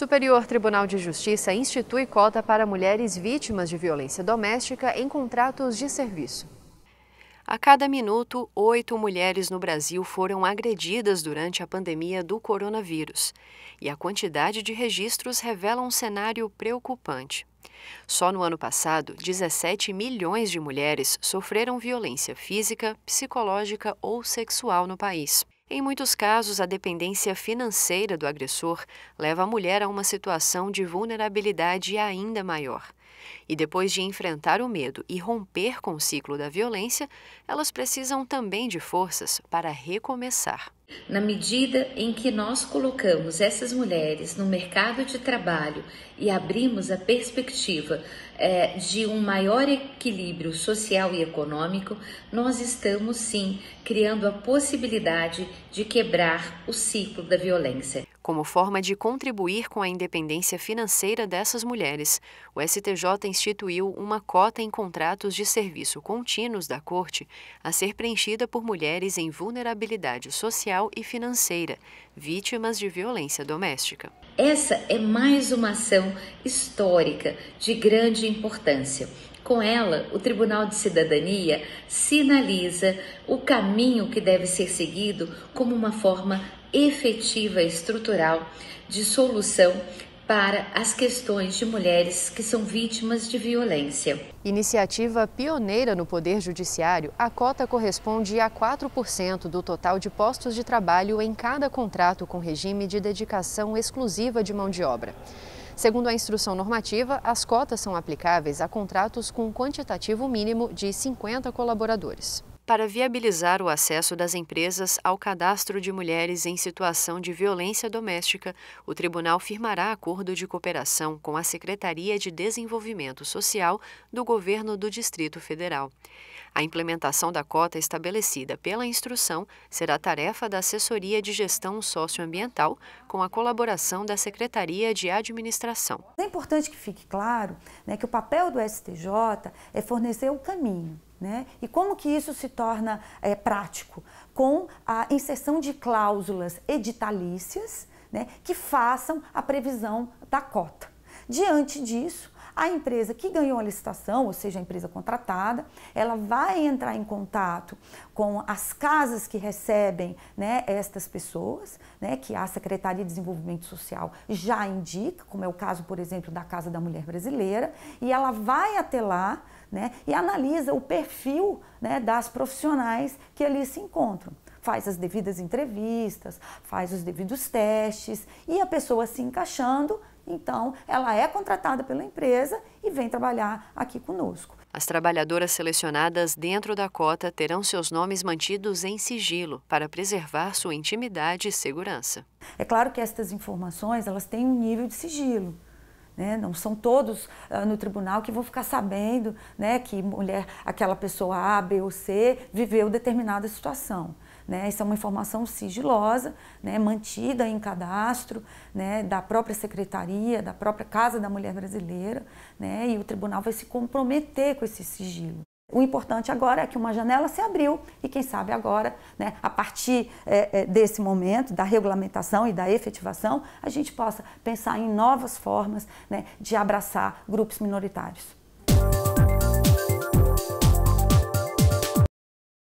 Superior Tribunal de Justiça institui cota para mulheres vítimas de violência doméstica em contratos de serviço. A cada minuto, oito mulheres no Brasil foram agredidas durante a pandemia do coronavírus. E a quantidade de registros revela um cenário preocupante. Só no ano passado, 17 milhões de mulheres sofreram violência física, psicológica ou sexual no país. Em muitos casos, a dependência financeira do agressor leva a mulher a uma situação de vulnerabilidade ainda maior. E depois de enfrentar o medo e romper com o ciclo da violência, elas precisam também de forças para recomeçar. Na medida em que nós colocamos essas mulheres no mercado de trabalho e abrimos a perspectiva é, de um maior equilíbrio social e econômico, nós estamos sim criando a possibilidade de quebrar o ciclo da violência. Como forma de contribuir com a independência financeira dessas mulheres, o STJ instituiu uma cota em contratos de serviço contínuos da Corte a ser preenchida por mulheres em vulnerabilidade social e financeira, vítimas de violência doméstica. Essa é mais uma ação histórica de grande importância. Com ela, o Tribunal de Cidadania sinaliza o caminho que deve ser seguido como uma forma efetiva, estrutural de solução para as questões de mulheres que são vítimas de violência. Iniciativa pioneira no Poder Judiciário, a cota corresponde a 4% do total de postos de trabalho em cada contrato com regime de dedicação exclusiva de mão de obra. Segundo a instrução normativa, as cotas são aplicáveis a contratos com um quantitativo mínimo de 50 colaboradores para viabilizar o acesso das empresas ao cadastro de mulheres em situação de violência doméstica, o tribunal firmará acordo de cooperação com a Secretaria de Desenvolvimento Social do Governo do Distrito Federal. A implementação da cota estabelecida pela instrução será tarefa da Assessoria de Gestão Socioambiental, com a colaboração da Secretaria de Administração. É importante que fique claro né, que o papel do STJ é fornecer o caminho. Né? E como que isso se torna é, prático? Com a inserção de cláusulas editalícias né, que façam a previsão da cota. Diante disso, a empresa que ganhou a licitação, ou seja, a empresa contratada, ela vai entrar em contato com as casas que recebem né, estas pessoas, né, que a Secretaria de Desenvolvimento Social já indica, como é o caso, por exemplo, da Casa da Mulher Brasileira, e ela vai até lá né, e analisa o perfil né, das profissionais que ali se encontram faz as devidas entrevistas, faz os devidos testes e a pessoa se encaixando, então, ela é contratada pela empresa e vem trabalhar aqui conosco. As trabalhadoras selecionadas dentro da cota terão seus nomes mantidos em sigilo para preservar sua intimidade e segurança. É claro que estas informações elas têm um nível de sigilo. Né? Não são todos uh, no tribunal que vão ficar sabendo né, que mulher, aquela pessoa A, B ou C viveu determinada situação. Né? Isso é uma informação sigilosa, né? mantida em cadastro né? da própria secretaria, da própria Casa da Mulher Brasileira, né? e o tribunal vai se comprometer com esse sigilo. O importante agora é que uma janela se abriu e, quem sabe, agora, né, a partir é, é, desse momento, da regulamentação e da efetivação, a gente possa pensar em novas formas né, de abraçar grupos minoritários.